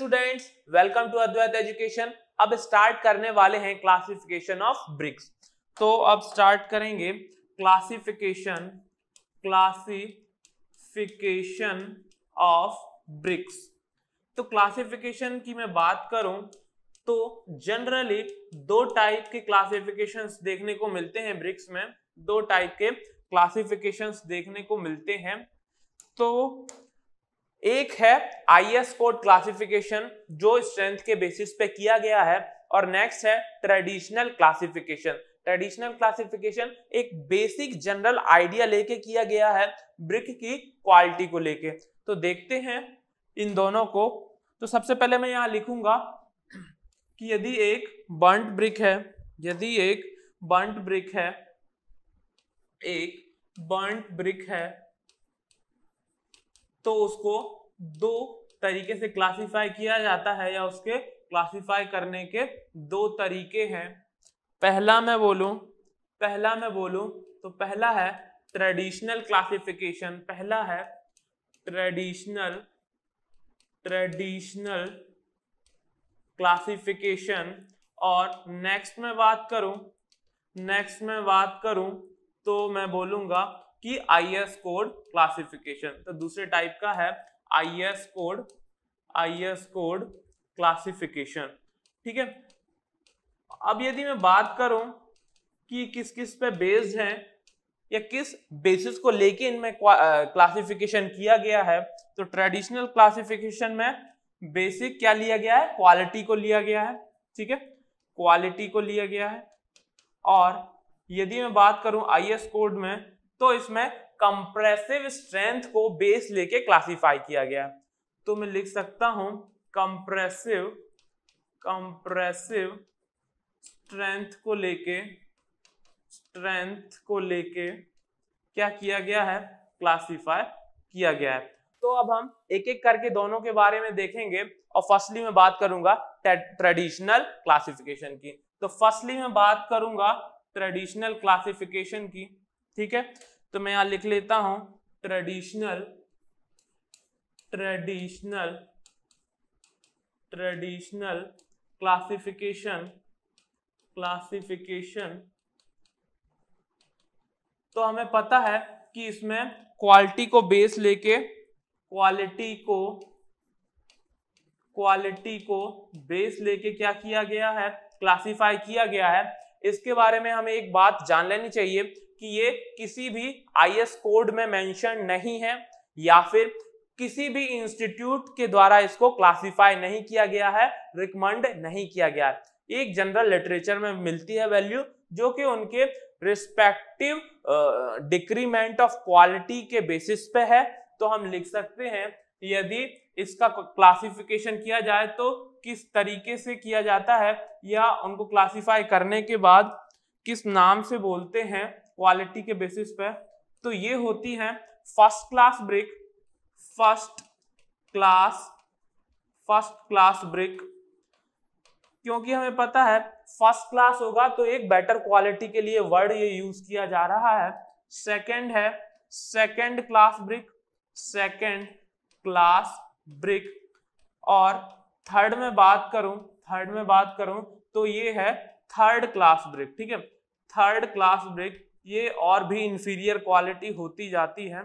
students welcome to Advait education अब start करने वाले हैं क्लासिफिकेशन ऑफ ब्रिक्स तो अब स्टार्ट करेंगे क्लासिफिकेशन क्लासिफिकेशन ऑफ ब्रिक्स तो क्लासिफिकेशन की मैं बात करूं तो जनरली दो टाइप के क्लासिफिकेशंस देखने को मिलते हैं ब्रिक्स में दो टाइप के क्लासिफिकेशंस देखने को मिलते हैं तो एक है आईएस कोड क्लासिफिकेशन जो स्ट्रेंथ के बेसिस पे किया गया है और नेक्स्ट है ट्रेडिशनल क्लासिफिकेशन ट्रेडिशनल क्लासिफिकेशन एक बेसिक जनरल आइडिया लेके किया गया है ब्रिक की क्वालिटी को लेके तो देखते हैं इन दोनों को तो सबसे पहले मैं यहां लिखूंगा कि यदि एक बंट ब्रिक है यदि एक बंट ब्रिक है एक बंट ब्रिक है तो उसको दो तरीके से क्लासीफाई किया जाता है या उसके क्लासीफाई करने के दो तरीके हैं पहला मैं बोलूँ पहला मैं बोलूँ तो पहला है ट्रेडिशनल क्लासिफिकेशन पहला है ट्रेडिशनल ट्रेडिशनल क्लासिफिकेशन और नेक्स्ट में बात करूं नेक्स्ट में बात करूं तो मैं बोलूंगा कि एस कोड क्लासिफिकेशन तो दूसरे टाइप का है S code S code classification ठीक है अब यदि मैं बात करूं कि किस किस पे बेस्ड है या किस बेसिस को लेके इनमें क्लासिफिकेशन किया गया है तो ट्रेडिशनल क्लासिफिकेशन में बेसिक क्या लिया गया है क्वालिटी को लिया गया है ठीक है क्वालिटी को लिया गया है और यदि मैं बात करूं आईएस कोड में तो इसमें कंप्रेसिव स्ट्रेंथ को बेस लेके क्लासिफाई किया गया तो मैं लिख सकता हूं कंप्रेसिव कंप्रेसिव स्ट्रेंथ को लेके स्ट्रेंथ को लेके क्या किया गया है क्लासिफाई किया गया है तो अब हम एक एक करके दोनों के बारे में देखेंगे और फर्स्टली मैं बात करूंगा ट्रेडिशनल क्लासिफिकेशन की तो फर्स्टली मैं बात करूंगा ट्रेडिशनल क्लासिफिकेशन की ठीक है तो मैं यहां लिख लेता हूं traditional traditional traditional classification classification तो हमें पता है कि इसमें क्वालिटी को बेस लेके क्वालिटी को क्वालिटी को बेस लेके क्या किया गया है क्लासिफाई किया गया है इसके बारे में हमें एक बात जान लेनी चाहिए कि ये किसी भी आईएस कोड में मेंशन नहीं है या फिर किसी भी इंस्टीट्यूट के द्वारा इसको क्लासिफाई नहीं किया गया है रिकमेंड नहीं किया गया है एक जनरल लिटरेचर में मिलती है वैल्यू जो कि उनके रिस्पेक्टिव डिक्रीमेंट ऑफ क्वालिटी के बेसिस पे है तो हम लिख सकते हैं यदि इसका क्लासिफिकेशन किया जाए तो किस तरीके से किया जाता है या उनको क्लासिफाई करने के बाद किस नाम से बोलते हैं क्वालिटी के बेसिस पे तो ये होती है first class brick first class first class brick क्योंकि हमें पता है फर्स्ट क्लास होगा तो एक बेटर क्वालिटी के लिए वर्ड ये यूज किया जा रहा है सेकंड है second class brick second class brick और थर्ड में बात करूं थर्ड में बात करूं तो ये है थर्ड क्लास ब्रिक ठीक है थर्ड क्लास ब्रिक ये और भी इंफीरियर क्वालिटी होती जाती है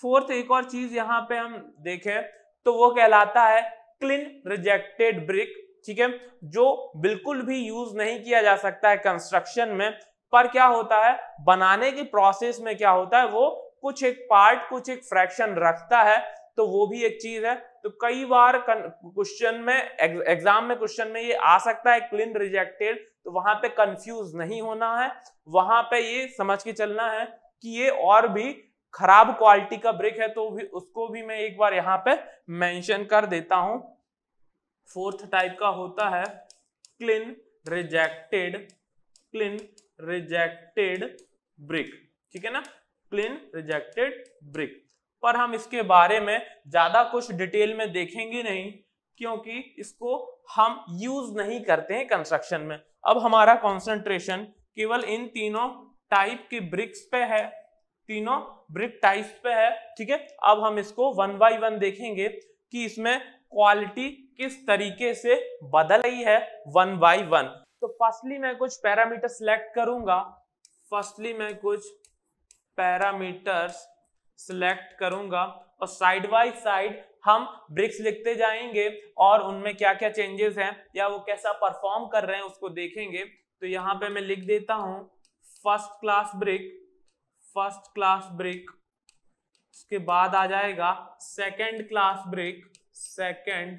फोर्थ एक और चीज यहाँ पे हम देखें तो वो कहलाता है क्लीन रिजेक्टेड ब्रिक ठीक है जो बिल्कुल भी यूज नहीं किया जा सकता है कंस्ट्रक्शन में पर क्या होता है बनाने की प्रोसेस में क्या होता है वो कुछ एक पार्ट कुछ एक फ्रैक्शन रखता है तो वो भी एक चीज है तो कई बार क्वेश्चन में एग्जाम में क्वेश्चन में ये आ सकता है क्लीन रिजेक्टेड तो वहां पे कंफ्यूज नहीं होना है वहां पे ये समझ के चलना है कि ये और भी खराब क्वालिटी का ब्रेक है तो भी उसको भी मैं एक बार यहाँ पे मेंशन कर देता हूं फोर्थ टाइप का होता है kiln rejected kiln rejected brick ठीक है ना क्लिन रिजेक्टेड ब्रिक पर हम इसके बारे में ज्यादा कुछ डिटेल में देखेंगे नहीं क्योंकि इसको हम यूज नहीं करते हैं कंस्ट्रक्शन में अब हमारा कॉन्सेंट्रेशन केवल इन तीनों टाइप के ब्रिक्स पे है तीनों ब्रिक टाइप्स पे है ठीक है अब हम इसको वन बाय वन देखेंगे कि इसमें क्वालिटी किस तरीके से बदल रही है वन बाय वन तो फर्स्टली मैं कुछ पैरामीटर सिलेक्ट करूंगा फर्स्टली मैं कुछ पैरामीटर्स सिलेक्ट करूंगा और साइड बाय साइड हम ब्रिक्स लिखते जाएंगे और उनमें क्या क्या चेंजेस हैं या वो कैसा परफॉर्म कर रहे हैं उसको देखेंगे तो यहाँ पे मैं लिख देता हूं first class brick first class brick उसके बाद आ जाएगा second class brick second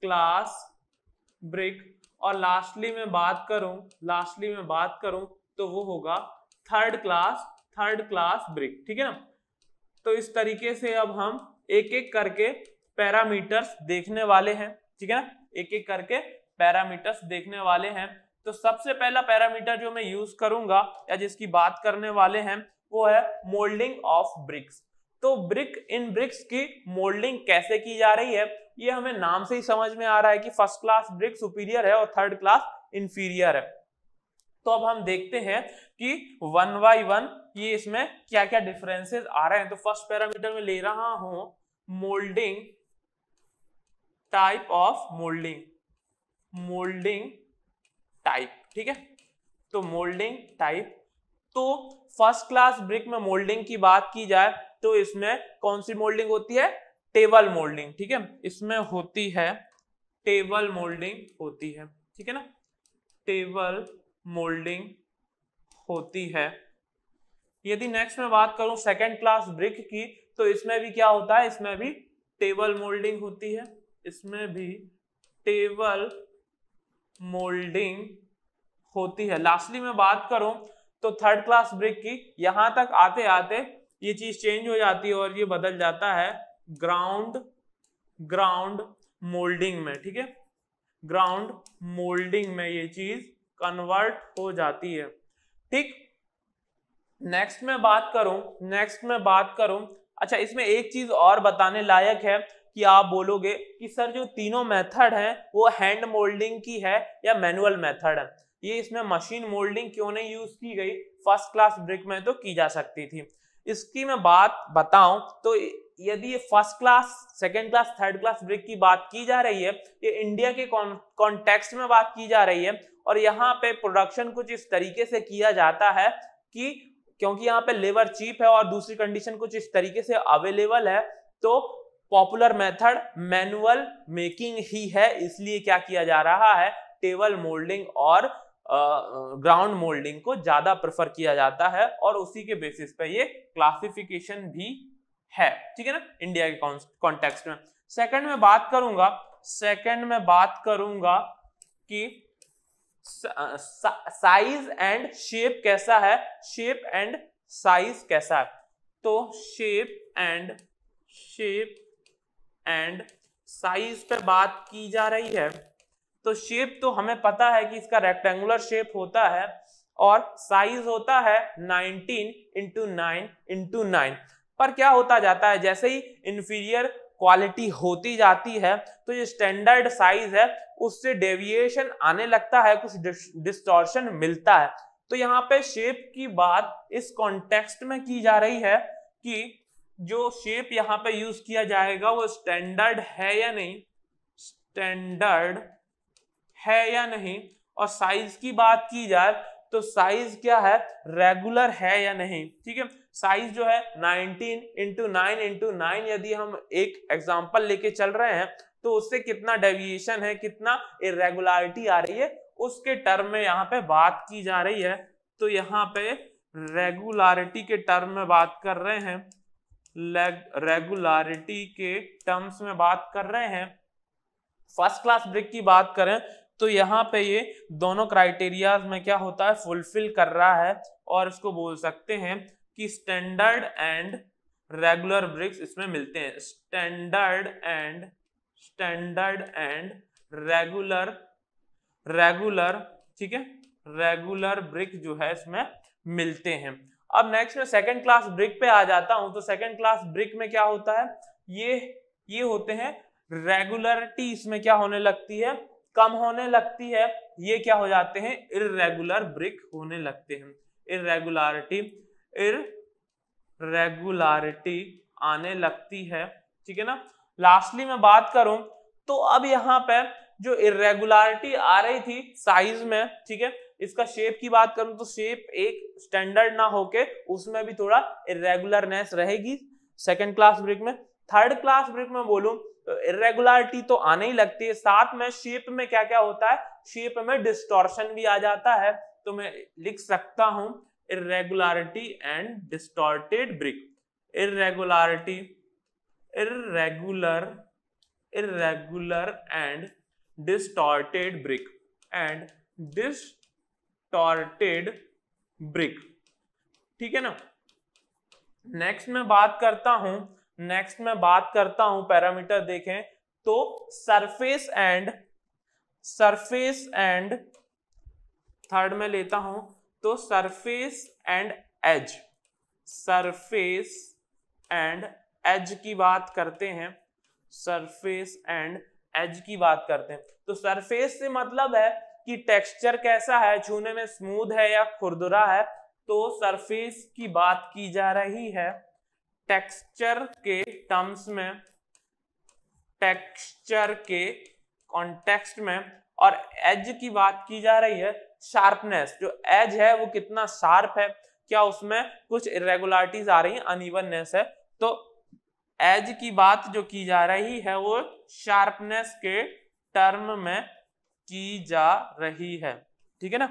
class brick और लास्टली मैं बात करूं लास्टली मैं बात करूं तो वो होगा third class third class brick ठीक है ना तो इस तरीके से अब हम एक एक करके पैरामीटर्स देखने वाले हैं ठीक है ना एक एक करके पैरामीटर्स देखने वाले हैं तो सबसे पहला पैरामीटर जो मैं यूज करूंगा या जिसकी बात करने वाले हैं वो है मोल्डिंग ऑफ ब्रिक्स तो ब्रिक इन ब्रिक्स की मोल्डिंग कैसे की जा रही है ये हमें नाम से ही समझ में आ रहा है कि फर्स्ट क्लास ब्रिक सुपीरियर है और थर्ड क्लास इंफीरियर है तो अब हम देखते हैं कि वन बाई वन ये इसमें क्या क्या डिफरेंसेस आ रहे हैं तो फर्स्ट पैरामीटर में ले रहा हूं moulding type of moulding moulding type ठीक है तो मोल्डिंग टाइप तो फर्स्ट क्लास ब्रिक में मोल्डिंग की बात की जाए तो इसमें कौन सी मोल्डिंग होती है टेबल मोल्डिंग ठीक है इसमें होती है टेबल मोल्डिंग होती है ठीक है ना टेबल मोल्डिंग होती है यदि नेक्स्ट में बात करूं सेकेंड क्लास ब्रिक की तो इसमें भी क्या होता है इसमें भी टेबल मोल्डिंग होती है इसमें भी टेबल मोल्डिंग होती है लास्टली मैं बात करूं तो थर्ड क्लास ब्रिक की यहां तक आते आते ये चीज चेंज हो जाती है और ये बदल जाता है ग्राउंड ग्राउंड मोल्डिंग में ठीक है ग्राउंड मोल्डिंग में ये चीज कन्वर्ट हो जाती है ठीक नेक्स्ट में बात करूं नेक्स्ट में बात करूं अच्छा इसमें एक चीज और बताने लायक है कि आप बोलोगे कि सर जो तीनों मेथड हैं वो हैंड मोल्डिंग की है या मैनुअल मेथड है ये इसमें मशीन मोल्डिंग क्यों नहीं यूज की गई फर्स्ट क्लास ब्रिक में तो की जा सकती थी इसकी मैं बात बताऊं तो यदि ये first class second class third class brick की बात की जा रही है ये इंडिया के कॉन्टेक्स्ट में बात की जा रही है और यहाँ पे प्रोडक्शन कुछ इस तरीके से किया जाता है कि क्योंकि यहाँ पे लेबर चीप है और दूसरी कंडीशन कुछ इस तरीके से अवेलेबल है तो पॉपुलर मेथड मैनुअल मेकिंग ही है इसलिए क्या किया जा रहा है टेबल मोल्डिंग और ग्राउंड uh, मोल्डिंग को ज्यादा प्रेफर किया जाता है और उसी के बेसिस पे ये क्लासिफिकेशन भी है ठीक है ना इंडिया के कॉन्टेक्स्ट में सेकंड में बात करूंगा सेकंड में बात करूंगा कि साइज एंड शेप कैसा है शेप एंड साइज कैसा है तो shape and shape and size पे बात की जा रही है तो शेप तो हमें पता है कि इसका रेक्टेंगुलर शेप होता है और साइज होता है 19 इंटू नाइन इंटू नाइन पर क्या होता जाता है जैसे ही इंफीरियर क्वालिटी होती जाती है तो ये स्टैंडर्ड साइज है उससे डेविएशन आने लगता है कुछ डिस्टॉर्शन मिलता है तो यहाँ पे शेप की बात इस कॉन्टेक्स्ट में की जा रही है कि जो शेप यहाँ पे यूज किया जाएगा वो स्टैंडर्ड है या नहीं स्टैंडर्ड है या नहीं और साइज की बात की जाए तो साइज क्या है रेगुलर है या नहीं ठीक है साइज जो है 19 इंटू नाइन इंटू नाइन यदि हम एक एग्जाम्पल लेके चल रहे हैं तो उससे कितना डेविएशन है कितना इरेगुलरिटी आ रही है उसके टर्म में यहाँ पे बात की जा रही है तो यहाँ पे रेगुलरिटी के टर्म में बात कर रहे हैं रेगुलरिटी के टर्म्स में बात कर रहे हैं फर्स्ट क्लास ब्रिक की बात करें तो यहाँ पे ये दोनों क्राइटेरियाज में क्या होता है फुलफिल कर रहा है और इसको बोल सकते हैं कि स्टैंडर्ड एंड रेगुलर ब्रिक्स इसमें मिलते हैं standard and standard and regular regular ठीक है रेगुलर ब्रिक जो है इसमें मिलते हैं अब नेक्स्ट में सेकेंड क्लास ब्रिक पे आ जाता हूं तो सेकेंड क्लास ब्रिक में क्या होता है ये ये होते हैं रेगुलरिटी इसमें क्या होने लगती है कम होने लगती है ये क्या हो जाते हैं इरेगुलर ब्रिक होने लगते हैं इरेगुलरिटी इरेगुलरिटी आने लगती है ठीक है ना लास्टली मैं बात करूं तो अब यहाँ पे जो इरेगुलरिटी आ रही थी साइज में ठीक है इसका शेप की बात करूं तो शेप एक स्टैंडर्ड ना होके उसमें भी थोड़ा इरेगुलरनेस रहेगी सेकेंड क्लास ब्रिक में थर्ड क्लास ब्रिक में बोलूं तो इरेगुलरिटी तो आने ही लगती है साथ में शेप में क्या क्या होता है शेप में डिस्टॉर्शन भी आ जाता है तो मैं लिख सकता हूं irregularity and distorted brick irregularity irregular irregular and distorted brick and this टॉर्टेड ब्रिक ठीक है ना नेक्स्ट मैं बात करता हूं नेक्स्ट मैं बात करता हूं पैरामीटर देखें तो surface and surface and third में लेता हूं तो surface and edge surface and edge की बात करते हैं सरफेस एंड एज की बात करते हैं तो सरफेस से मतलब है कि टेक्सचर कैसा है छूने में स्मूथ है या खुरदुरा है तो सरफेस की बात की जा रही है टेक्सचर के टर्म्स में टेक्सचर के कॉन्टेक्स्ट में और एज की बात की जा रही है शार्पनेस जो एज है वो कितना शार्प है क्या उसमें कुछ इरेगुलरिटीज आ रही है अनइवननेस है तो एज की बात जो की जा रही है वो शार्पनेस के टर्म में की जा रही है ठीक है ना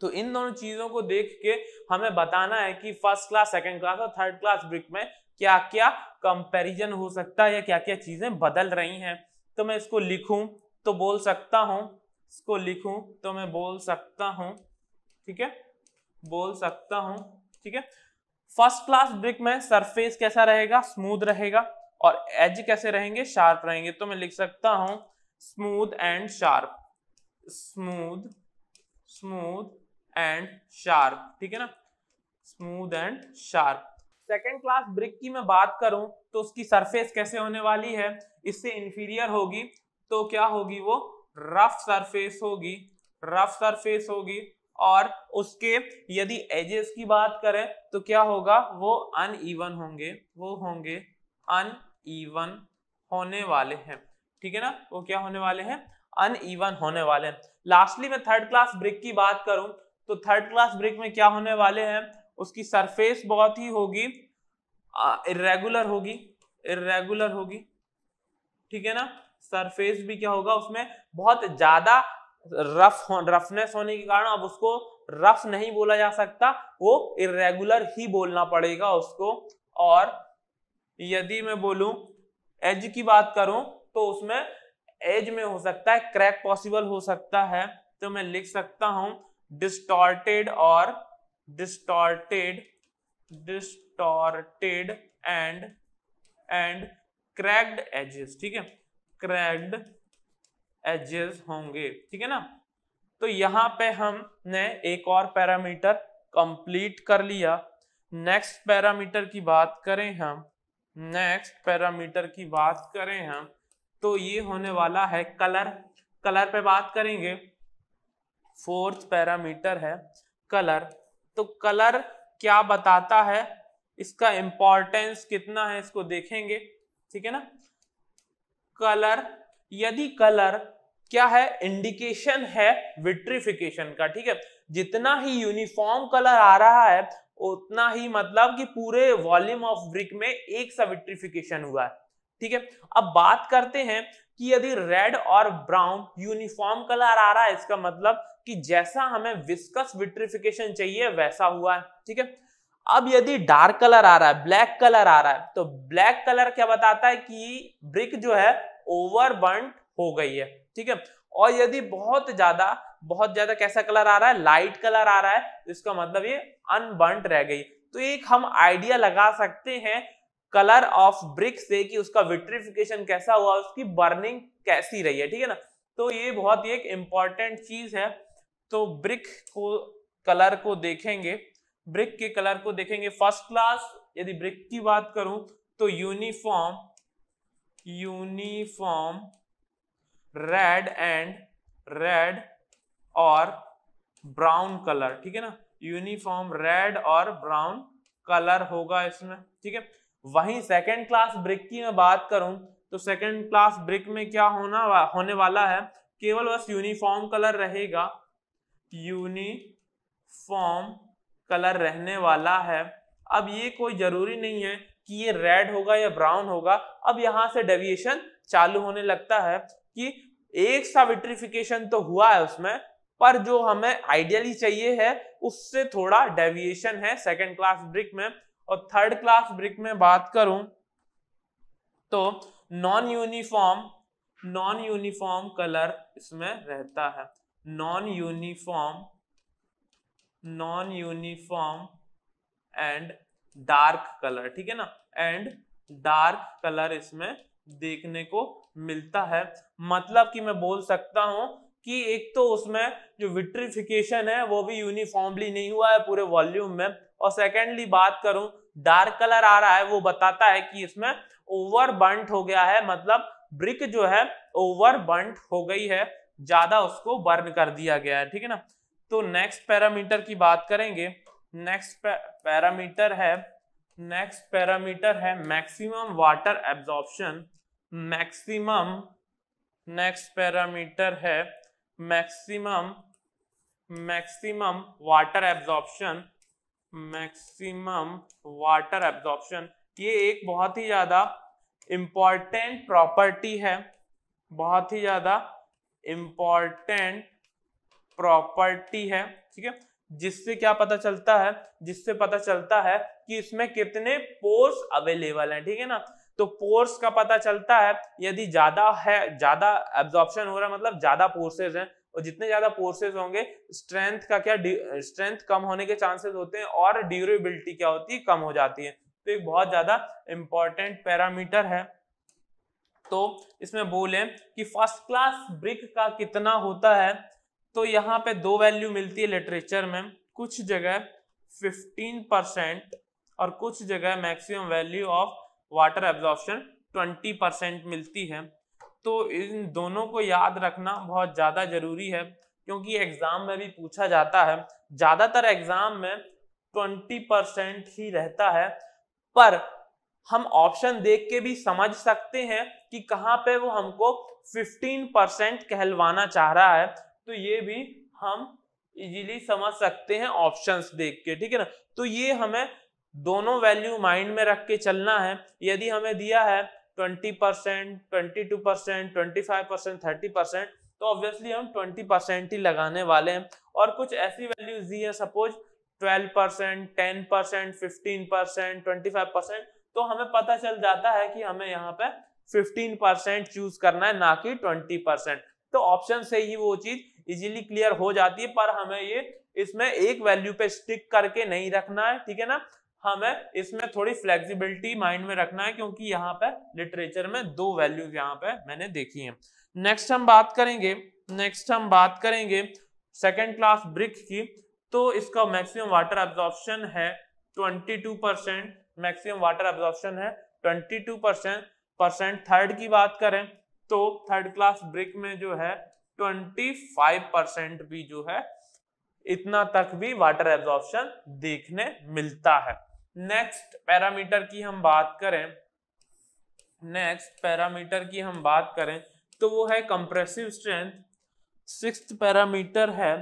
तो इन दोनों चीजों को देख के हमें बताना है कि फर्स्ट क्लास सेकंड क्लास और थर्ड क्लास ब्रिक में क्या क्या कंपैरिजन हो सकता है या क्या क्या चीजें बदल रही हैं तो मैं इसको लिखूं तो बोल सकता हूं इसको लिखूं तो मैं बोल सकता हूं ठीक है बोल सकता हूं ठीक है फर्स्ट क्लास ब्रिक में सरफेस कैसा रहेगा स्मूद रहेगा और एज कैसे रहेंगे शार्प रहेंगे तो मैं लिख सकता हूं smooth and sharp smooth smooth and sharp ठीक है ना smooth and sharp second class brick की मैं बात करूं तो उसकी सरफेस कैसे होने वाली है इससे इंफीरियर होगी तो क्या होगी वो रफ सरफेस होगी रफ सरफेस होगी और उसके यदि एजेस की बात करें तो क्या होगा वो अनइवन होंगे वो होंगे अनइवन होने वाले हैं ठीक है ना वो क्या होने वाले हैं अनइवन होने वाले हैं लास्टली मैं थर्ड क्लास ब्रिक की बात करूं तो थर्ड क्लास ब्रिक में क्या होने वाले हैं उसकी सरफेस बहुत ही होगी इरेगुलर होगी इरेगुलर होगी ठीक है ना सरफेस भी क्या होगा उसमें बहुत ज्यादा रफ हो रफनेस होने के कारण अब उसको रफ नहीं बोला जा सकता वो इरेगुलर ही बोलना पड़ेगा उसको और यदि मैं बोलूं एज की बात करूं तो उसमें एज में हो सकता है क्रैक पॉसिबल हो सकता है तो मैं लिख सकता हूं डिस्टॉर्टेड और distorted distorted and and cracked edges ठीक है क्रैक्ड एजेस होंगे ठीक है ना तो यहां पे हमने एक और पैरामीटर कंप्लीट कर लिया नेक्स्ट पैरामीटर की बात करें हम नेक्स्ट पैरामीटर की बात करें हम तो ये होने वाला है कलर कलर पे बात करेंगे फोर्थ पैरामीटर है कलर तो कलर क्या बताता है इसका इंपॉर्टेंस कितना है इसको देखेंगे ठीक है ना कलर यदि कलर क्या है इंडिकेशन है विट्रिफिकेशन का ठीक है जितना ही यूनिफॉर्म कलर आ रहा है उतना ही मतलब कि पूरे वॉल्यूम ऑफ ब्रिक में एक सा विट्रिफिकेशन हुआ है ठीक है अब बात करते हैं कि यदि रेड और ब्राउन यूनिफॉर्म कलर आ रहा है इसका मतलब कि जैसा हमें विस्कस विट्रिफिकेशन चाहिए वैसा हुआ है ठीक है अब यदि डार्क कलर आ रहा है ब्लैक कलर आ रहा है तो ब्लैक कलर क्या बताता है कि ब्रिक जो है ओवर हो गई है ठीक है और यदि बहुत ज्यादा बहुत ज्यादा कैसा कलर आ रहा है लाइट कलर आ रहा है इसका मतलब ये अनबंट रह गई तो एक हम आइडिया लगा सकते हैं कलर ऑफ ब्रिक से कि उसका विट्रिफिकेशन कैसा हुआ उसकी बर्निंग कैसी रही है ठीक है ना तो ये बहुत ही एक इंपॉर्टेंट चीज है तो ब्रिक को कलर को देखेंगे ब्रिक के कलर को देखेंगे फर्स्ट क्लास यदि ब्रिक की बात करूं तो uniform uniform red and red और ब्राउन कलर ठीक है ना यूनिफॉर्म रेड और ब्राउन कलर होगा इसमें ठीक है वहीं सेकेंड क्लास ब्रिक की मैं बात करूं तो सेकेंड क्लास ब्रिक में क्या होना होने वाला है केवल बस यूनिफॉर्म कलर रहेगा यूनिफॉर्म कलर रहने वाला है अब ये कोई जरूरी नहीं है कि ये रेड होगा या ब्राउन होगा अब यहाँ से डेविएशन चालू होने लगता है कि एक सा विट्रिफिकेशन तो हुआ है उसमें पर जो हमें आइडियली चाहिए है उससे थोड़ा डेविएशन है सेकेंड क्लास ब्रिक में और थर्ड क्लास ब्रिक में बात करूं तो non uniform non uniform colour इसमें रहता है non uniform non uniform and dark colour ठीक है ना एंड डार्क कलर इसमें देखने को मिलता है मतलब कि मैं बोल सकता हूं कि एक तो उसमें जो विट्रिफिकेशन है वो भी यूनिफॉर्मली नहीं हुआ है पूरे वॉल्यूम में और सेकेंडली बात करूं डार्क कलर आ रहा है वो बताता है कि इसमें ओवर बंट हो गया है मतलब ब्रिक जो है ओवर बंट हो गई है ज्यादा उसको बर्न कर दिया गया है ठीक है ना तो नेक्स्ट पैरामीटर की बात करेंगे नेक्स्ट पैरामीटर है नेक्स्ट पैरामीटर है maximum water absorption maximum next parameter है maximum maximum water absorption maximum water absorption ये एक बहुत ही ज्यादा इंपॉर्टेंट प्रॉपर्टी है बहुत ही ज्यादा इंपॉर्टेंट प्रॉपर्टी है ठीक है जिससे क्या पता चलता है जिससे पता चलता है कि इसमें कितने पोर्स अवेलेबल हैं ठीक है ना तो पोर्स का पता चलता है यदि ज्यादा है ज्यादा एब्जॉर्प्शन हो रहा है मतलब ज्यादा पोर्सेज हैं और जितने ज्यादा पोर्सेज होंगे स्ट्रेंथ का क्या स्ट्रेंथ कम होने के चांसेस होते हैं और ड्यूरेबिलिटी क्या होती है कम हो जाती है तो एक बहुत ज्यादा इंपॉर्टेंट पैरामीटर है तो इसमें बोले कि फर्स्ट क्लास ब्रिक का कितना होता है तो यहाँ पे दो वैल्यू मिलती है लिटरेचर में कुछ जगह 15 परसेंट और कुछ जगह maximum value of water absorption 20 percent मिलती है तो इन दोनों को याद रखना बहुत ज़्यादा जरूरी है क्योंकि एग्ज़ाम में भी पूछा जाता है ज़्यादातर एग्ज़ाम में 20 परसेंट ही रहता है पर हम ऑप्शन देख के भी समझ सकते हैं कि कहाँ पे वो हमको 15 परसेंट कहलवाना चाह रहा है तो ये भी हम इजीली समझ सकते हैं ऑप्शंस देख के ठीक है ना तो ये हमें दोनों वैल्यू माइंड में रख के चलना है यदि हमें दिया है twenty percent twenty two percent twenty five percent thirty percent तो ऑब्वियसली हम ट्वेंटी परसेंट ही लगाने वाले हैं और कुछ ऐसी वैल्यूज दी है suppose twelve percent ten percent fifteen percent twenty five percent तो हमें पता चल जाता है कि हमें यहाँ पे फिफ्टीन परसेंट चूज करना है ना कि ट्वेंटी परसेंट तो ऑप्शन से ही वो चीज इजीली क्लियर हो जाती है पर हमें ये इसमें एक वैल्यू पे स्टिक करके नहीं रखना है ठीक है ना हमें इसमें थोड़ी फ्लेक्सिबिलिटी माइंड में रखना है क्योंकि यहाँ पे लिटरेचर में दो वैल्यूज यहाँ पे मैंने देखी हैं नेक्स्ट हम बात करेंगे नेक्स्ट हम बात करेंगे सेकेंड क्लास ब्रिक की तो इसका मैक्सिमम वाटर एब्जॉर्प्शन है 22 परसेंट मैक्सिमम वाटर एब्जॉर्प्शन है 22 परसेंट परसेंट थर्ड की बात करें तो थर्ड क्लास ब्रिक में जो है 25 परसेंट भी जो है इतना तक भी वाटर एब्जॉर्प्शन देखने मिलता है नेक्स्ट पैरामीटर की हम बात करें नेक्स्ट पैरामीटर की हम बात करें तो वो है कंप्रेसिव स्ट्रेंथ सिक्स पैरामीटर है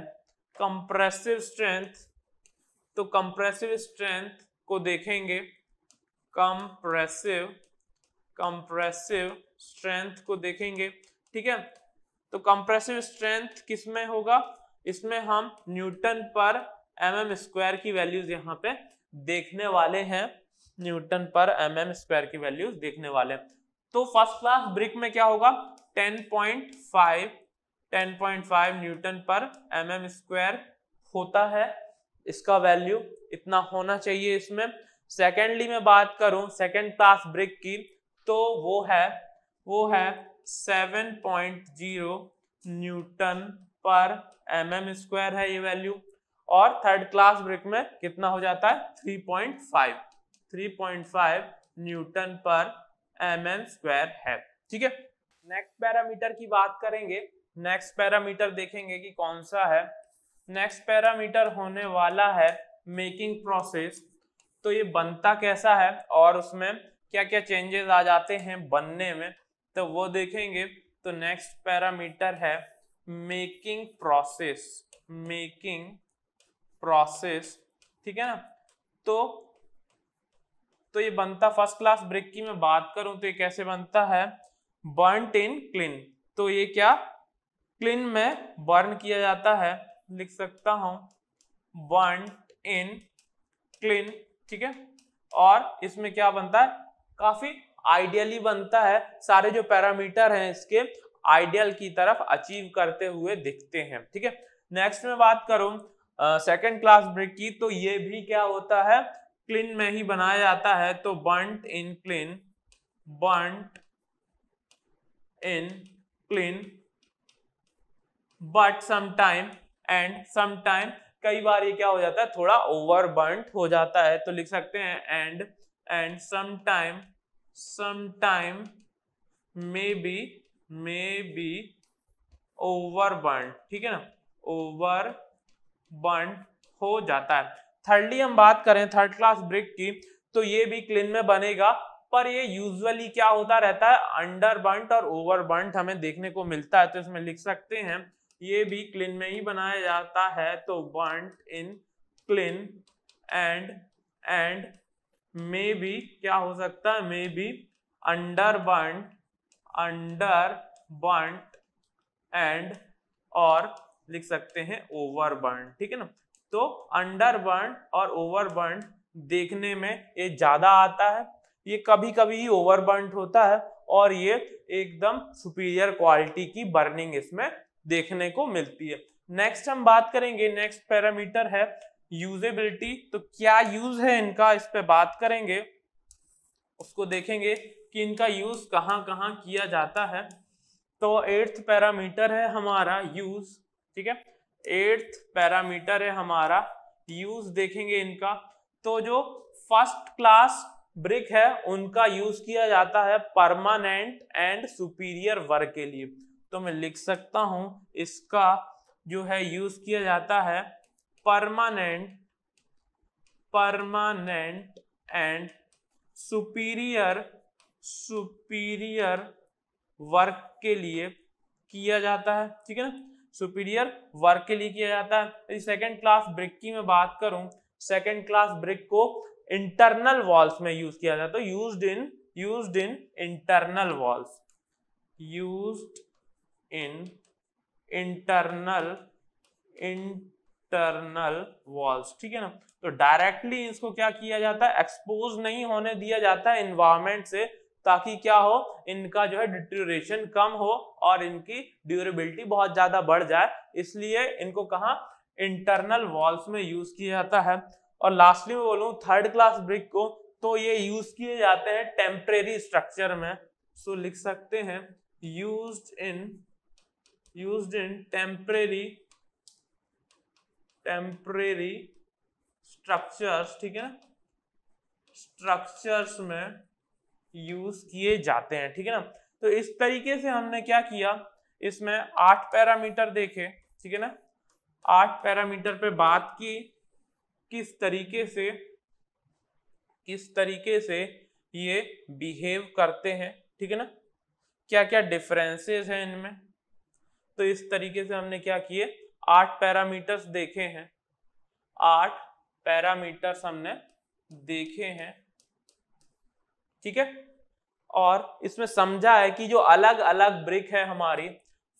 कंप्रेसिव स्ट्रेंथ तो कंप्रेसिव स्ट्रेंथ को देखेंगे कंप्रेसिव कंप्रेसिव स्ट्रेंथ को देखेंगे ठीक है तो कंप्रेसिव स्ट्रेंथ किसमें होगा इसमें हम newton per M M square की वैल्यूज यहां पे देखने वाले हैं newton per M M square की वैल्यूज देखने वाले तो फर्स्ट क्लास ब्रिक में क्या होगा 10.5 10.5 Newton per M M square होता है इसका वैल्यू इतना होना चाहिए इसमें सेकेंडली मैं बात करूं सेकेंड क्लास ब्रिक की तो वो है वो है 7.0 Newton per M M square है ये वैल्यू और थर्ड क्लास ब्रेक में कितना हो जाता है 3.5 3.5 Newton per M M square है ठीक है नेक्स्ट पैरामीटर की बात करेंगे नेक्स्ट पैरामीटर देखेंगे कि कौन सा है नेक्स्ट पैरामीटर होने वाला है मेकिंग प्रोसेस तो ये बनता कैसा है और उसमें क्या क्या चेंजेस आ जाते हैं बनने में तो वो देखेंगे तो नेक्स्ट पैरामीटर है मेकिंग प्रोसेस मेकिंग प्रोसेस ठीक है ना तो तो ये बनता फर्स्ट क्लास ब्रेक की मैं बात करूं तो ये कैसे बनता है बर्न इन क्लिन तो ये क्या क्लिन में बर्न किया जाता है लिख सकता हूं बर्न इन क्लिन ठीक है और इसमें क्या बनता है काफी आइडियली बनता है सारे जो पैरामीटर हैं इसके आइडियल की तरफ अचीव करते हुए दिखते हैं ठीक है नेक्स्ट में बात करूं सेकेंड क्लास ब्रिक की तो ये भी क्या होता है क्लिन में ही बनाया जाता है तो burnt in kiln burnt in kiln but sometime and sometime कई बार ये क्या हो जाता है थोड़ा ओवर बंट हो जाता है तो लिख सकते हैं and and sometime sometime may be may be over burnt ठीक है ना ओवर बर्न हो जाता है थर्डली हम बात करें थर्ड क्लास ब्रिक की तो ये भी क्लिन में बनेगा पर ये यूजुअली क्या होता रहता है अंडर बंट और ओवर बंट हमें देखने को मिलता है तो इसमें लिख सकते हैं ये भी क्लिन में ही बनाया जाता है तो burnt in kiln and and maybe क्या हो सकता है maybe under burnt under burnt and और लिख सकते हैं ओवर बर्न ठीक है ना तो अंडर बर्न और ओवर बर्न देखने में ये ज्यादा आता है ये कभी कभी ही ओवर बर्न होता है और ये एकदम सुपीरियर क्वालिटी की बर्निंग इसमें देखने को मिलती है नेक्स्ट हम बात करेंगे नेक्स्ट पैरामीटर है यूजेबिलिटी तो क्या यूज है इनका इस पे बात करेंगे उसको देखेंगे कि इनका यूज कहाँ कहाँ किया जाता है तो एट्थ पैरामीटर है हमारा यूज ठीक है एट्थ पैरामीटर है हमारा यूज देखेंगे इनका तो जो फर्स्ट क्लास ब्रिक है उनका यूज किया जाता है परमानेंट एंड सुपीरियर वर्क के लिए तो मैं लिख सकता हूं इसका जो है यूज किया जाता है permanent permanent and superior superior work के लिए किया जाता है ठीक है ना सुपीरियर वर्क के लिए किया जाता है यदि सेकेंड क्लास ब्रिक की मैं बात करूं सेकेंड क्लास ब्रिक को इंटरनल वॉल्स में यूज किया जाता है use in use in internal walls use in internal internal walls ठीक है ना तो डायरेक्टली इसको क्या किया जाता है एक्सपोज नहीं होने दिया जाता है इन्वायरमेंट से ताकि क्या हो इनका जो है डिट्रेशन कम हो और इनकी ड्यूरेबिलिटी बहुत ज्यादा बढ़ जाए इसलिए इनको कहा इंटरनल वॉल्स में यूज किया जाता है और लास्टली मैं बोलूँ थर्ड क्लास ब्रिक को तो ये यूज किए जाते हैं टेम्परेरी स्ट्रक्चर में सो so, लिख सकते हैं use in use in temporary temporary structures ठीक है स्ट्रक्चर्स में यूज किए जाते हैं ठीक है ना तो इस तरीके से हमने क्या किया इसमें आठ पैरामीटर देखे ठीक है ना आठ पैरामीटर पे बात की किस तरीके से किस तरीके से ये बिहेव करते हैं ठीक है ना क्या क्या डिफरेंसेस हैं इनमें तो इस तरीके से हमने क्या किए आठ पैरामीटर्स देखे हैं आठ पैरामीटर्स हमने देखे हैं ठीक है और इसमें समझा है कि जो अलग अलग ब्रिक है हमारी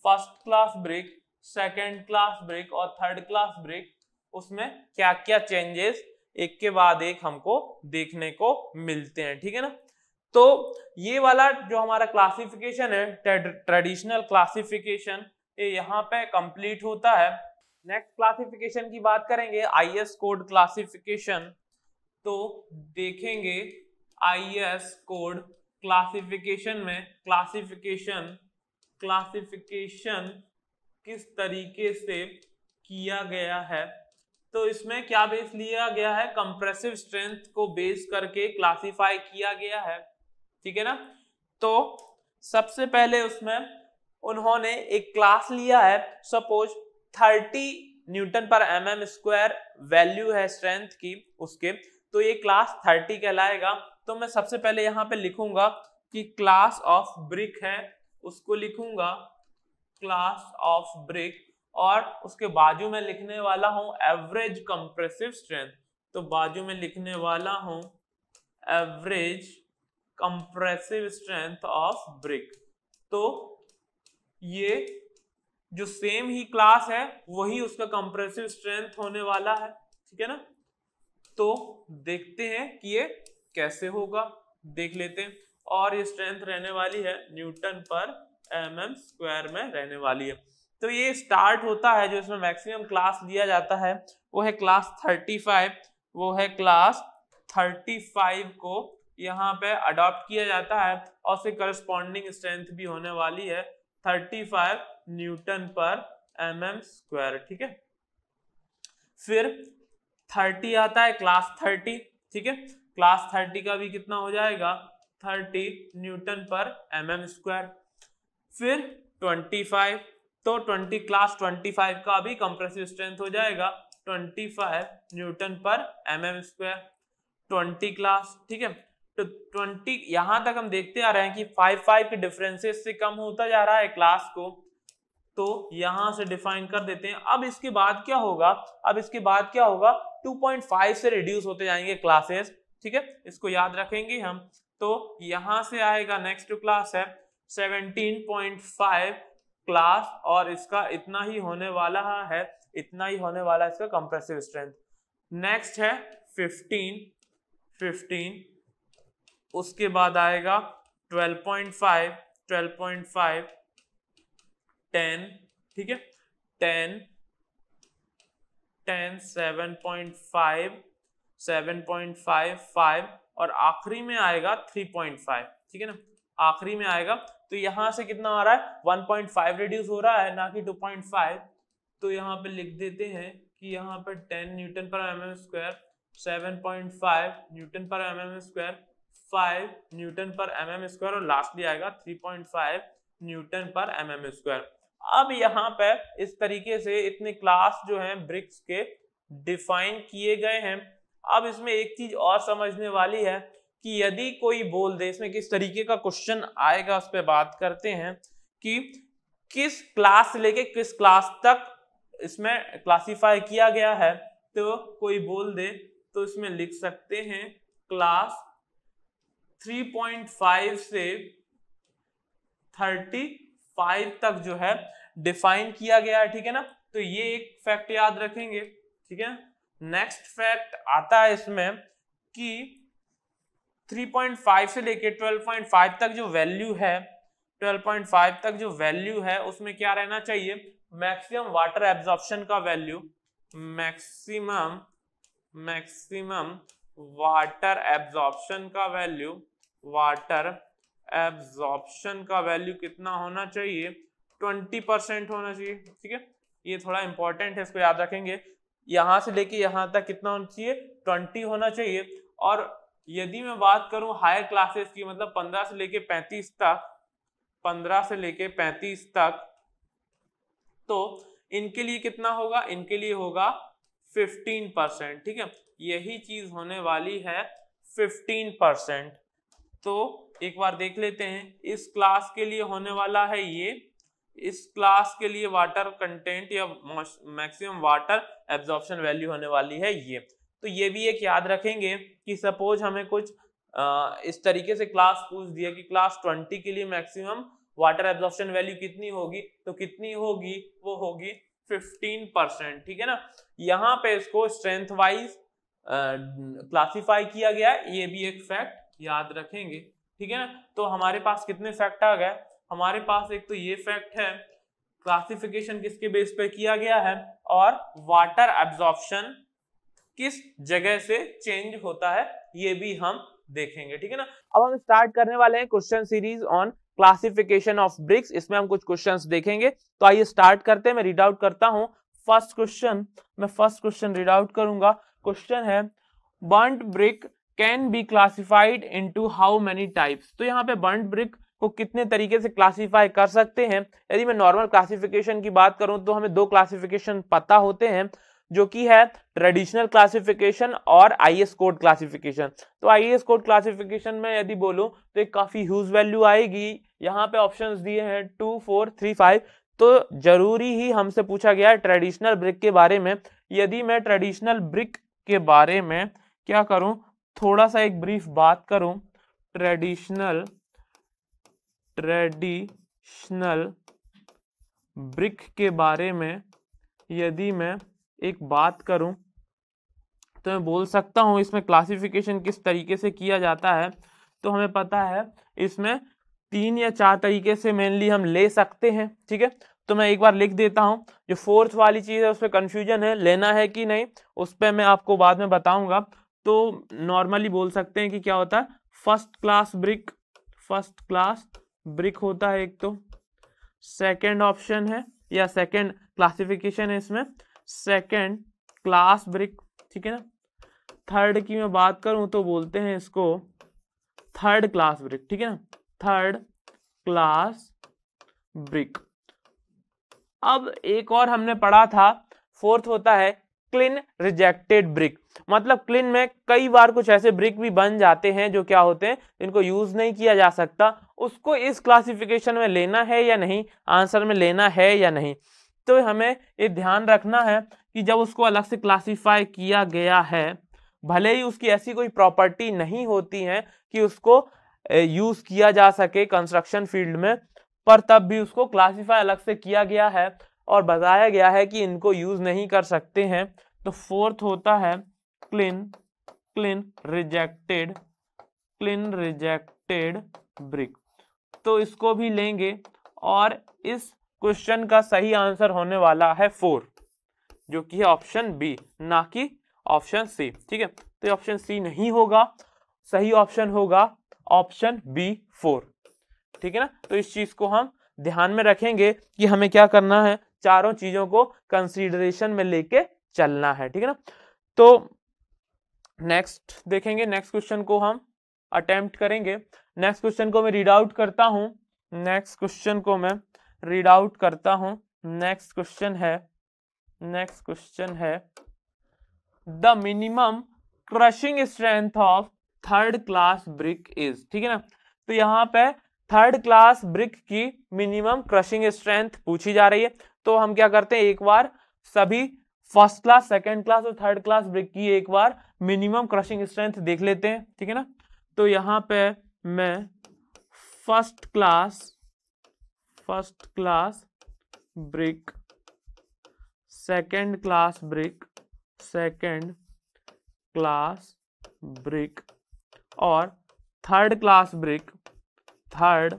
first class brick second class brick और थर्ड क्लास ब्रिक उसमें क्या क्या चेंजेस एक के बाद एक हमको देखने को मिलते हैं ठीक है ना तो ये वाला जो हमारा क्लासिफिकेशन है ट्रेडिशनल क्लासिफिकेशन ये यहाँ पे कंप्लीट होता है नेक्स्ट क्लासिफिकेशन की बात करेंगे आईएस कोड क्लासिफिकेशन तो देखेंगे आईएएस कोड क्लासिफिकेशन में क्लासिफिकेशन क्लासिफिकेशन किस तरीके से किया गया है तो इसमें क्या बेस लिया गया है कंप्रेसिव स्ट्रेंथ को बेस करके क्लासिफाई किया गया है ठीक है ना तो सबसे पहले उसमें उन्होंने एक क्लास लिया है suppose thirty newton per MM square value है स्ट्रेंथ की उसके तो ये क्लास थर्टी कहलाएगा तो मैं सबसे पहले यहां पे लिखूंगा कि क्लास ऑफ ब्रिक है उसको लिखूंगा क्लास ऑफ ब्रिक और उसके बाजू में लिखने वाला हूं एवरेज कंप्रेसिव स्ट्रेंथ तो बाजू में लिखने वाला हूं average compressive strength of brick तो ये जो सेम ही क्लास है वही उसका कंप्रेसिव स्ट्रेंथ होने वाला है ठीक है ना तो देखते हैं कि ये कैसे होगा देख लेते हैं और ये स्ट्रेंथ रहने वाली है Newton per M M square में रहने वाली है तो ये स्टार्ट होता है जो इसमें मैक्सिमम क्लास लिया जाता है वो है क्लास थर्टी फाइव वो है क्लास थर्टी फाइव को यहाँ पे अडॉप्ट किया जाता है और उसके करस्पॉन्डिंग स्ट्रेंथ भी होने वाली है thirty five newton per M M square ठीक है फिर थर्टी आता है क्लास थर्टी ठीक है क्लास थर्टी का भी कितना हो जाएगा thirty newton per M M square फिर ट्वेंटी फाइव तो ट्वेंटी क्लास ट्वेंटी फाइव का भी कंप्रेसिव स्ट्रेंथ हो जाएगा twenty five newton per M M square twenty class ठीक है तो ट्वेंटी यहां तक हम देखते आ रहे हैं कि फाइव फाइव के डिफरेंसेस से कम होता जा रहा है क्लास को तो यहां से डिफाइन कर देते हैं अब इसके बाद क्या होगा अब इसके बाद क्या होगा 2.5 से रिड्यूस होते जाएंगे क्लासेस ठीक है इसको याद रखेंगे हम तो यहां से आएगा नेक्स्ट क्लास है 17.5 क्लास और इसका इतना ही होने वाला है इतना ही होने वाला इसका कंप्रेसिव स्ट्रेंथ नेक्स्ट है 15 15 उसके बाद आएगा 12.5 12.5 10 ठीक है 10 10 7.5 7.55 और आखिरी में आएगा 3.5 ठीक है ना आखिरी में आएगा तो यहां से कितना आ रहा है 1.5 रिड्यूस हो रहा है ना कि 2.5 तो यहाँ पे लिख देते हैं कि यहाँ पे 10 newton per M M square 7.5 newton per M M square 5 newton per M M square और लास्टली आएगा 3.5 Newton per M M square अब यहाँ पे इस तरीके से इतने क्लास जो हैं ब्रिक्स के डिफाइन किए गए हैं अब इसमें एक चीज और समझने वाली है कि यदि कोई बोल दे इसमें किस तरीके का क्वेश्चन आएगा उस पर बात करते हैं कि किस क्लास से लेके किस क्लास तक इसमें क्लासिफाई किया गया है तो कोई बोल दे तो इसमें लिख सकते हैं क्लास 3.5 से 35 तक जो है डिफाइन किया गया है ठीक है ना तो ये एक फैक्ट याद रखेंगे ठीक है नेक्स्ट फैक्ट आता है इसमें कि 3.5 से लेके 12.5 तक जो वैल्यू है 12.5 तक जो वैल्यू है उसमें क्या रहना चाहिए मैक्सिमम वाटर एब्जॉर्प्शन का value maximum maximum water absorption का वैल्यू वाटर एब्जॉर्प्शन का वैल्यू कितना होना चाहिए 20 परसेंट होना चाहिए ठीक है ये थोड़ा इंपॉर्टेंट है इसको याद रखेंगे यहां से लेके यहां तक कितना होना चाहिए ट्वेंटी होना चाहिए और यदि मैं बात करूं हायर क्लासेस की मतलब पंद्रह से लेके पैंतीस तक पंद्रह से लेके पैंतीस तक तो इनके लिए कितना होगा इनके लिए होगा फिफ्टीन परसेंट ठीक है यही चीज होने वाली है फिफ्टीन परसेंट तो एक बार देख लेते हैं इस क्लास के लिए होने वाला है ये इस क्लास के लिए वाटर कंटेंट या मैक्सिमम वाटर एब्जॉर्बन वैल्यू होने वाली है ये तो ये भी एक याद रखेंगे कि सपोज हमें कुछ आ, इस तरीके से क्लास पूछ दिया कि क्लास ट्वेंटी के लिए मैक्सिमम वाटर एब्जॉर्बन वैल्यू कितनी होगी तो कितनी होगी वो होगी फिफ्टीन परसेंट ठीक है ना यहाँ पे इसको स्ट्रेंथ वाइज क्लासीफाई किया गया ये भी एक फैक्ट याद रखेंगे ठीक है ना तो हमारे पास कितने फैक्ट आ गए हमारे पास एक तो ये फैक्ट है क्लासिफिकेशन किसके बेस पे किया गया है और वाटर एब्जॉर्प्शन किस जगह से चेंज होता है ये भी हम देखेंगे ठीक है ना अब हम स्टार्ट करने वाले हैं question series on classification of bricks इसमें हम कुछ क्वेश्चंस देखेंगे तो आइए स्टार्ट करते हैं मैं रीड आउट करता हूं फर्स्ट क्वेश्चन मैं फर्स्ट क्वेश्चन रीड आउट करूंगा क्वेश्चन है burnt brick can be classified into how many types तो यहाँ पे बर्ट ब्रिक को कितने तरीके से क्लासीफाई कर सकते हैं यदि मैं नॉर्मल क्लासिफिकेशन की बात करूं तो हमें दो क्लासिफिकेशन पता होते हैं जो कि है ट्रेडिशनल क्लासिफिकेशन और आई एस कोड क्लासिफिकेशन तो आई एस कोड क्लासिफिकेशन में यदि बोलूं तो एक काफ़ी ह्यूज वैल्यू आएगी यहाँ पे ऑप्शंस दिए हैं टू फोर थ्री फाइव तो जरूरी ही हमसे पूछा गया है ट्रेडिशनल ब्रिक के बारे में यदि मैं ट्रेडिशनल ब्रिक के बारे में क्या करूं थोड़ा सा एक ब्रीफ बात करूं ट्रेडिशनल ट्रेडिशनल ब्रिक के बारे में यदि मैं एक बात करूं तो मैं बोल सकता हूं इसमें क्लासिफिकेशन किस तरीके से किया जाता है तो हमें पता है इसमें तीन या चार तरीके से मेनली हम ले सकते हैं ठीक है तो मैं एक बार लिख देता हूँ जो फोर्थ वाली चीज़ है उसमें कन्फ्यूजन है लेना है कि नहीं उस पर मैं आपको बाद में बताऊंगा तो नॉर्मली बोल सकते हैं कि क्या होता है first class brick first class brick होता है एक तो सेकेंड ऑप्शन है या सेकेंड क्लासिफिकेशन है इसमें सेकेंड क्लास ब्रिक ठीक है ना थर्ड की मैं बात करूं तो बोलते हैं इसको थर्ड क्लास ब्रिक ठीक है ना थर्ड क्लास ब्रिक अब एक और हमने पढ़ा था फोर्थ होता है क्लिन रिजेक्टेड ब्रिक मतलब क्लिन में कई बार कुछ ऐसे ब्रिक भी बन जाते हैं जो क्या होते हैं इनको यूज नहीं किया जा सकता उसको इस क्लासिफिकेशन में लेना है या नहीं आंसर में लेना है या नहीं तो हमें ये ध्यान रखना है कि जब उसको अलग से क्लासीफाई किया गया है भले ही उसकी ऐसी कोई प्रॉपर्टी नहीं होती है कि उसको यूज़ किया जा सके कंस्ट्रक्शन फील्ड में पर तब भी उसको क्लासीफाई अलग से किया गया है और बताया गया है कि इनको यूज़ नहीं कर सकते हैं तो फोर्थ होता है kiln kiln rejected kiln rejected brick तो इसको भी लेंगे और इस क्वेश्चन का सही आंसर होने वाला है फोर जो कि है ऑप्शन बी ना कि ऑप्शन सी ठीक है तो ऑप्शन सी नहीं होगा सही ऑप्शन होगा ऑप्शन बी फोर ठीक है ना तो इस चीज को हम ध्यान में रखेंगे कि हमें क्या करना है चारों चीजों को कंसीडरेशन में लेके चलना है ठीक है ना तो नेक्स्ट देखेंगे नेक्स्ट क्वेश्चन को हम अटेम्प्ट करेंगे नेक्स्ट क्वेश्चन को मैं रीड आउट करता हूँ नेक्स्ट क्वेश्चन को मैं रीड आउट करता हूँ नेक्स्ट क्वेश्चन है नेक्स्ट क्वेश्चन है the minimum crushing strength of third class brick is ठीक है ना तो यहाँ पे थर्ड क्लास ब्रिक की मिनिमम क्रशिंग स्ट्रेंथ पूछी जा रही है तो हम क्या करते हैं एक बार सभी फर्स्ट क्लास सेकेंड क्लास और थर्ड क्लास ब्रिक की एक बार मिनिमम क्रशिंग स्ट्रेंथ देख लेते हैं ठीक है ना तो यहाँ पे मैं first class first class brick second class brick second class brick और third class brick third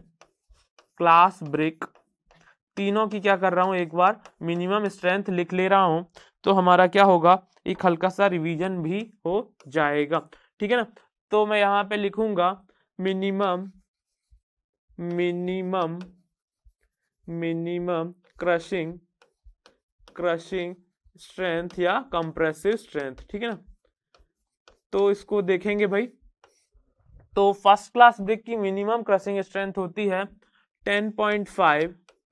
class brick तीनों की क्या कर रहा हूँ एक बार मिनिमम स्ट्रेंथ लिख ले रहा हूँ तो हमारा क्या होगा एक हल्का सा रिवीजन भी हो जाएगा ठीक है ना तो मैं यहाँ पे लिखूंगा minimum minimum minimum crushing crushing strength या कंप्रेसिव स्ट्रेंथ ठीक है ना तो इसको देखेंगे भाई तो फर्स्ट क्लास ब्रिक की मिनिमम क्रशिंग स्ट्रेंथ होती है 10.5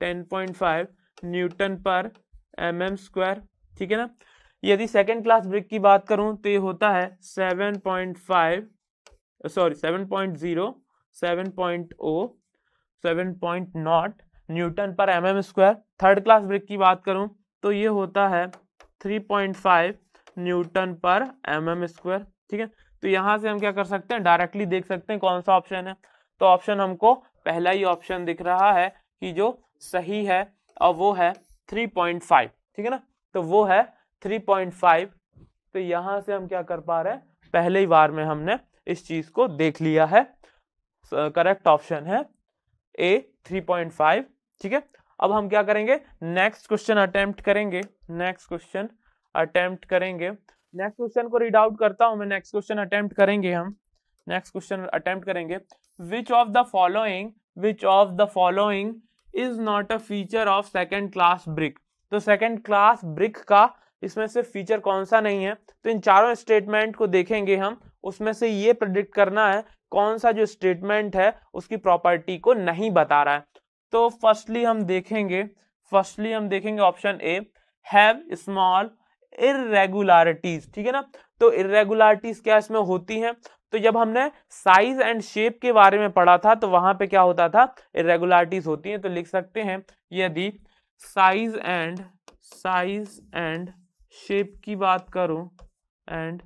10.5 Newton per M M square ठीक है ना यदि सेकेंड क्लास ब्रिक की बात करूं तो ये होता है 7.5 sorry seven point zero seven point O seven point nought newton per M M square third class brick की बात करूं तो ये होता है three point five newton per M M square ठीक है तो यहाँ से हम क्या कर सकते हैं डायरेक्टली देख सकते हैं कौन सा ऑप्शन है तो ऑप्शन हमको पहला ही ऑप्शन दिख रहा है कि जो सही है और वो है थ्री पॉइंट फाइव ठीक है ना तो वो है थ्री पॉइंट फाइव तो यहाँ से हम क्या कर पा रहे हैं पहले ही बार में हमने इस चीज को देख लिया है करेक्ट ऑप्शन है ए 3.5 ठीक है अब हम क्या करेंगे नेक्स्ट क्वेश्चन अटेम्प्ट करेंगे नेक्स्ट क्वेश्चन अटेम्प्ट करेंगे नेक्स्ट क्वेश्चन को रीड आउट करता हूं मैं नेक्स्ट क्वेश्चन अटेम्प्ट करेंगे हम नेक्स्ट क्वेश्चन अटेम्प्ट करेंगे which of the following which of the following is not a feature of second class brick तो सेकेंड क्लास ब्रिक का इसमें से फीचर कौन सा नहीं है तो इन चारों स्टेटमेंट को देखेंगे हम उसमें से ये प्रडिक्ट करना है कौन सा जो स्टेटमेंट है उसकी प्रॉपर्टी को नहीं बता रहा है तो फर्स्टली हम देखेंगे फर्स्टली हम देखेंगे option A have small irregularities ठीक है ना तो इरेगुलरिटीज क्या इसमें होती हैं तो जब हमने साइज एंड शेप के बारे में पढ़ा था तो वहां पे क्या होता था इरेगुलरिटीज होती हैं तो लिख सकते हैं यदि size and size and shape की बात करूं एंड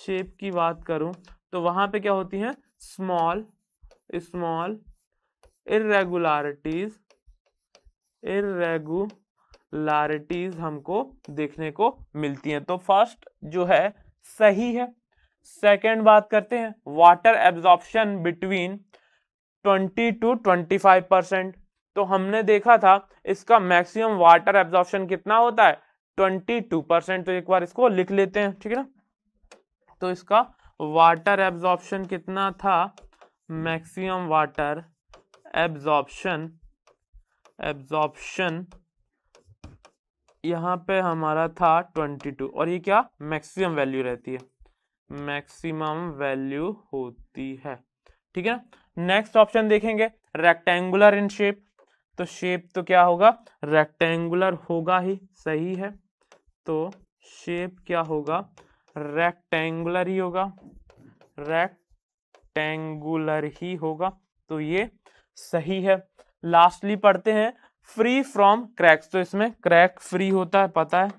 शेप की बात करूं तो वहां पे क्या होती है स्मॉल स्मॉल इरेगुलरिटीज इरेगुलरिटीज हमको देखने को मिलती हैं तो फर्स्ट जो है सही है सेकंड बात करते हैं water absorption between 20 to 25 percent तो हमने देखा था इसका मैक्सिमम वाटर एब्जॉर्प्शन कितना होता है 22 परसेंट तो एक बार इसको लिख लेते हैं ठीक है ना तो इसका वाटर एब्जॉर्प्शन कितना था मैक्सिमम वाटर एब्जॉर्प्शन एब्जॉर्प्शन यहां पे हमारा था 22 और ये क्या मैक्सिमम वैल्यू रहती है मैक्सिमम वैल्यू होती है ठीक है नेक्स्ट ऑप्शन देखेंगे रेक्टेंगुलर इन शेप तो शेप तो क्या होगा रेक्टेंगुलर होगा ही सही है तो शेप क्या होगा रेक्टेंगुलर ही होगा रेक्टेंगुलर ही होगा तो ये सही है लास्टली पढ़ते हैं फ्री फ्रॉम क्रैक्स तो इसमें क्रैक फ्री होता है पता है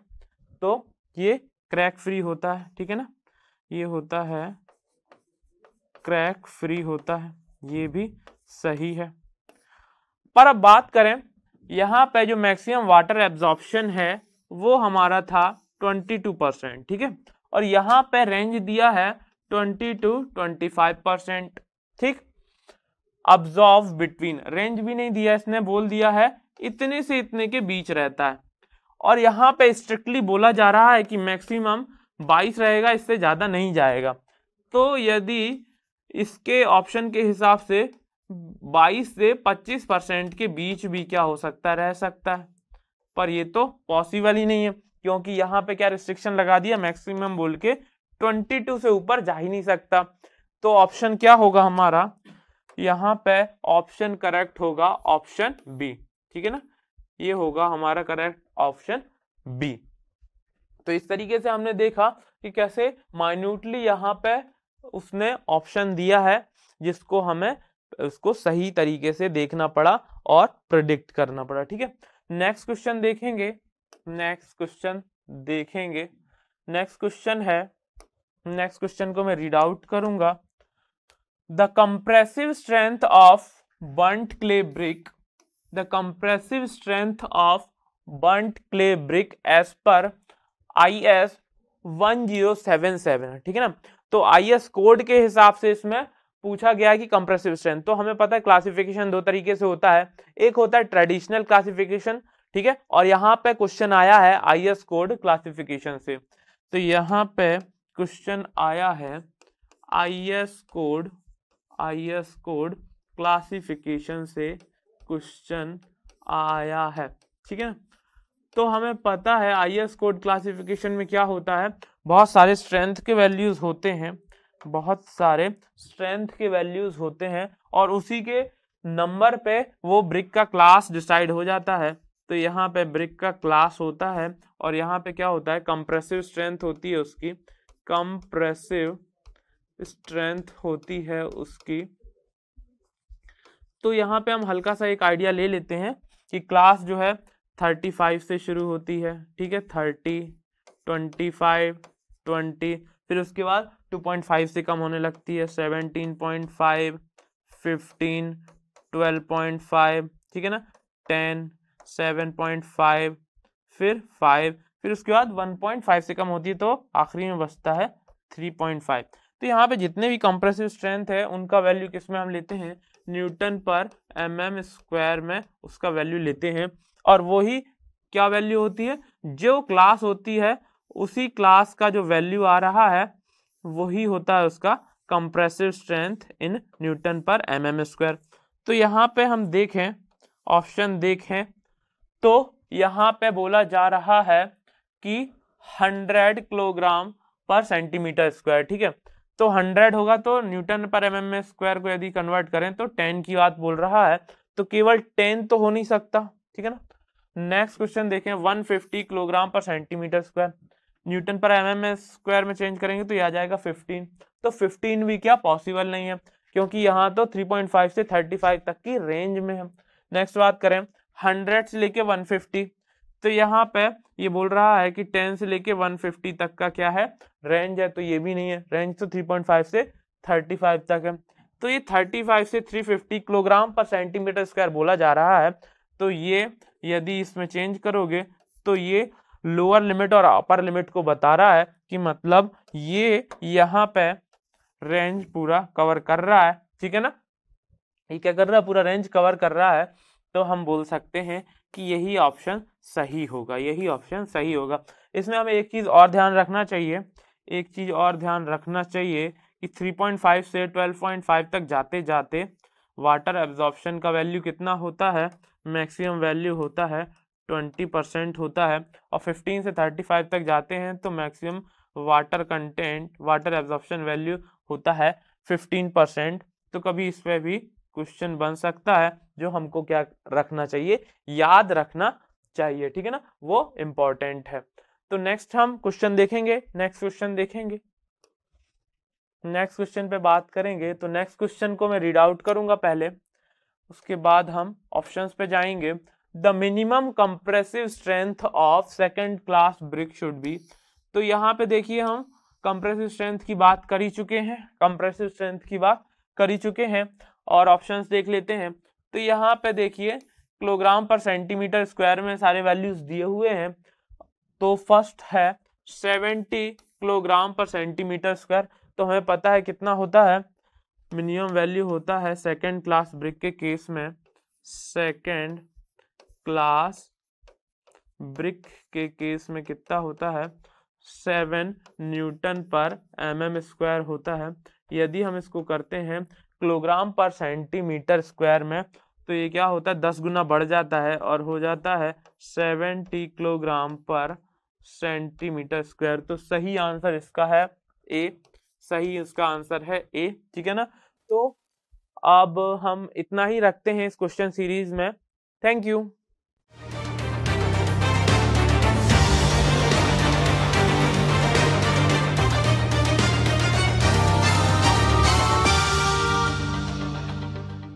तो ये क्रैक फ्री होता है ठीक है ना ये होता है क्रैक फ्री होता है ये भी सही है पर अब बात करें यहां पे जो मैक्सिमम वाटर एब्जॉर्प्शन है वो हमारा था 22 परसेंट ठीक है और यहाँ पे रेंज दिया है twenty to twenty five percent ठीक अब्जॉर्व बिटवीन रेंज भी नहीं दिया इसने बोल दिया है इतने से इतने के बीच रहता है और यहाँ पे स्ट्रिक्टली बोला जा रहा है कि मैक्सिमम 22 रहेगा इससे ज़्यादा नहीं जाएगा तो यदि इसके ऑप्शन के हिसाब से 22 से 25 परसेंट के बीच भी क्या हो सकता है रह सकता है पर ये तो पॉसिबल ही नहीं है क्योंकि यहाँ पे क्या रिस्ट्रिक्शन लगा दिया मैक्सिमम बोल के ट्वेंटी टू से ऊपर जा ही नहीं सकता तो ऑप्शन क्या होगा हमारा यहाँ पे ऑप्शन करेक्ट होगा ऑप्शन बी ठीक है ना ये होगा हमारा करेक्ट ऑप्शन बी तो इस तरीके से हमने देखा कि कैसे माइन्यूटली यहाँ पे उसने ऑप्शन दिया है जिसको हमें उसको सही तरीके से देखना पड़ा और प्रडिक्ट करना पड़ा ठीक है नेक्स्ट क्वेश्चन देखेंगे नेक्स्ट क्वेश्चन देखेंगे नेक्स्ट क्वेश्चन है नेक्स्ट क्वेश्चन को मैं रीड आउट करूंगा the compressive strength of burnt clay brick the compressive strength of burnt clay brick as per I S one zero seven seven ठीक है ना तो आई एस कोड के हिसाब से इसमें पूछा गया कि कंप्रेसिव स्ट्रेंथ तो हमें पता है क्लासिफिकेशन दो तरीके से होता है एक होता है ट्रेडिशनल क्लासिफिकेशन ठीक है और यहाँ पे क्वेश्चन आया है आई एस कोड क्लासिफिकेशन से तो यहाँ पे क्वेश्चन आया है I S code I S code classification से क्वेश्चन आया है ठीक है तो हमें पता है आई एस कोड क्लासिफिकेशन में क्या होता है बहुत सारे स्ट्रेंथ के वैल्यूज होते हैं बहुत सारे स्ट्रेंथ के वैल्यूज होते हैं और उसी के नंबर पे वो ब्रिक का क्लास डिसाइड हो जाता है तो यहाँ पे ब्रिक का क्लास होता है और यहाँ पे क्या होता है कंप्रेसिव स्ट्रेंथ होती है उसकी कंप्रेसिव स्ट्रेंथ होती है उसकी तो यहाँ पे हम हल्का सा एक आइडिया ले लेते हैं कि क्लास जो है थर्टी फाइव से शुरू होती है ठीक है थर्टी ट्वेंटी फाइव ट्वेंटी फिर उसके बाद टू पॉइंट फाइव से कम होने लगती है seventeen point five fifteen twelve point five ठीक है ना टेन सेवन पॉइंट फाइव फिर फाइव फिर उसके बाद वन पॉइंट फाइव से कम होती है तो आखिरी में बचता है थ्री पॉइंट फाइव तो यहाँ पे जितने भी कंप्रेसिव स्ट्रेंथ है उनका वैल्यू किस में हम लेते हैं newton per M M square में उसका वैल्यू लेते हैं और वही क्या वैल्यू होती है जो क्लास होती है उसी क्लास का जो वैल्यू आ रहा है वही होता है उसका compressive strength in newton per M M square तो यहाँ पे हम देखें ऑप्शन देखें तो यहाँ पे बोला जा रहा है कि 100 किलोग्राम पर सेंटीमीटर स्क्वायर ठीक है तो 100 होगा तो Newton per M M square को यदि कन्वर्ट करें तो 10 की बात बोल रहा है तो केवल 10 तो हो नहीं सकता ठीक है ना नेक्स्ट क्वेश्चन देखें 150 kilogram per centimetre square newton per M M square में चेंज करेंगे तो यह आ जाएगा 15 तो 15 भी क्या पॉसिबल नहीं है क्योंकि यहाँ तो 3.5 से 35 तक की रेंज में है नेक्स्ट बात करें हंड्रेड से लेके वन फिफ्टी तो यहाँ पे ये बोल रहा है कि टेन से लेके वन फिफ्टी तक का क्या है रेंज है तो ये भी नहीं है रेंज तो थ्री पॉइंट फाइव से थर्टी फाइव तक है तो ये थर्टी फाइव से three fifty kilogram per centimetre square बोला जा रहा है तो ये यदि इसमें चेंज करोगे तो ये लोअर लिमिट और अपर लिमिट को बता रहा है कि मतलब ये यहाँ पे रेंज पूरा कवर कर रहा है ठीक है ना ये क्या कर रहा है पूरा रेंज कवर कर रहा है तो हम बोल सकते हैं कि यही ऑप्शन सही होगा यही ऑप्शन सही होगा इसमें हमें एक चीज़ और ध्यान रखना चाहिए एक चीज़ और ध्यान रखना चाहिए कि 3.5 से 12.5 तक जाते जाते वाटर एब्जॉर्प्शन का वैल्यू कितना होता है मैक्सिमम वैल्यू होता है 20 परसेंट होता है और 15 से 35 तक जाते हैं तो maximum water content water absorption value होता है 15 परसेंट तो कभी इस पर भी क्वेश्चन बन सकता है जो हमको क्या रखना चाहिए याद रखना चाहिए ठीक है ना वो इंपॉर्टेंट है तो नेक्स्ट हम क्वेश्चन देखेंगे नेक्स्ट क्वेश्चन देखेंगे नेक्स्ट क्वेश्चन पे बात करेंगे तो नेक्स्ट क्वेश्चन को मैं रीड आउट करूंगा पहले उसके बाद हम ऑप्शंस पे जाएंगे the minimum compressive strength of second class brick should be तो यहाँ पे देखिए हम कंप्रेसिव स्ट्रेंथ की बात कर ही चुके हैं कंप्रेसिव स्ट्रेंथ की बात कर ही चुके हैं और ऑप्शंस देख लेते हैं तो यहाँ पे देखिए किलोग्राम पर सेंटीमीटर स्क्वायर में सारे वैल्यूज दिए हुए हैं तो फर्स्ट है seventy kilogram per centimetre square तो हमें पता है कितना होता है मिनिमम वैल्यू होता है सेकेंड क्लास ब्रिक के केस में सेकेंड क्लास ब्रिक के केस में कितना होता है seven newton per M M square होता है यदि हम इसको करते हैं किलोग्राम पर सेंटीमीटर स्क्वायर में तो ये क्या होता है दस गुना बढ़ जाता है और हो जाता है seventy kilogram per centimetre square तो सही आंसर इसका है ए सही इसका आंसर है ए ठीक है ना तो अब हम इतना ही रखते हैं इस क्वेश्चन सीरीज में थैंक यू